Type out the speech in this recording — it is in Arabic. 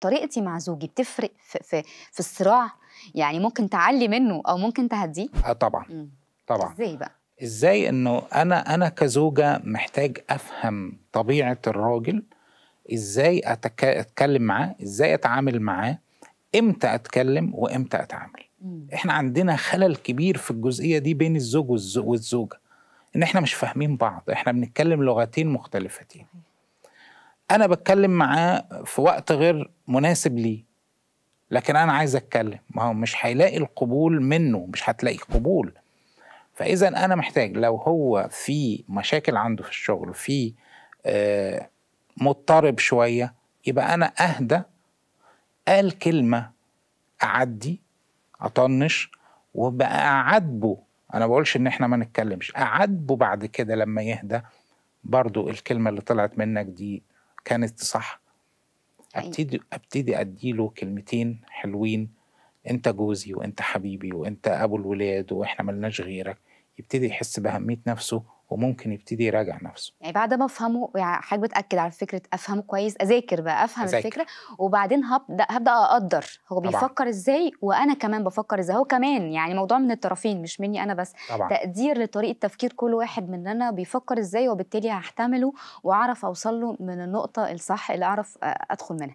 طريقتي مع زوجي بتفرق في, في, في الصراع يعني ممكن تعلي منه او ممكن تهديه اه طبعا مم. طبعا ازاي بقى ازاي انه انا انا كزوجه محتاج افهم طبيعه الراجل ازاي اتكلم معاه ازاي اتعامل معاه امتى اتكلم وامتى اتعامل مم. احنا عندنا خلل كبير في الجزئيه دي بين الزوج والزوجه ان احنا مش فاهمين بعض احنا بنتكلم لغتين مختلفتين مم. انا بتكلم معاه في وقت غير مناسب ليه لكن انا عايز اتكلم ما هو مش هيلاقي القبول منه مش هتلاقي قبول فاذا انا محتاج لو هو في مشاكل عنده في الشغل في آه مضطرب شويه يبقى انا اهدى قال كلمه اعدي اطنش وبقى اعاتبه انا بقولش ان احنا ما نتكلمش اعاتبه بعد كده لما يهدى برضو الكلمه اللي طلعت منك دي كانت صح أيوة. ابتدي ابتدي اديله كلمتين حلوين انت جوزي وانت حبيبي وانت ابو الولاد واحنا ملناش غيرك يبتدي يحس باهميه نفسه وممكن يبتدي يراجع نفسه يعني بعد ما افهمه يعني حضرتك بتاكد على فكره افهمه كويس اذاكر بقى افهم أزاكر. الفكره وبعدين هبدا هبدا اقدر هو طبعا. بيفكر ازاي وانا كمان بفكر ازاي هو كمان يعني موضوع من الطرفين مش مني انا بس طبعا. تقدير لطريقه تفكير كل واحد مننا بيفكر ازاي وبالتالي هحتمله واعرف اوصل له من النقطه الصح اللي اعرف ادخل منها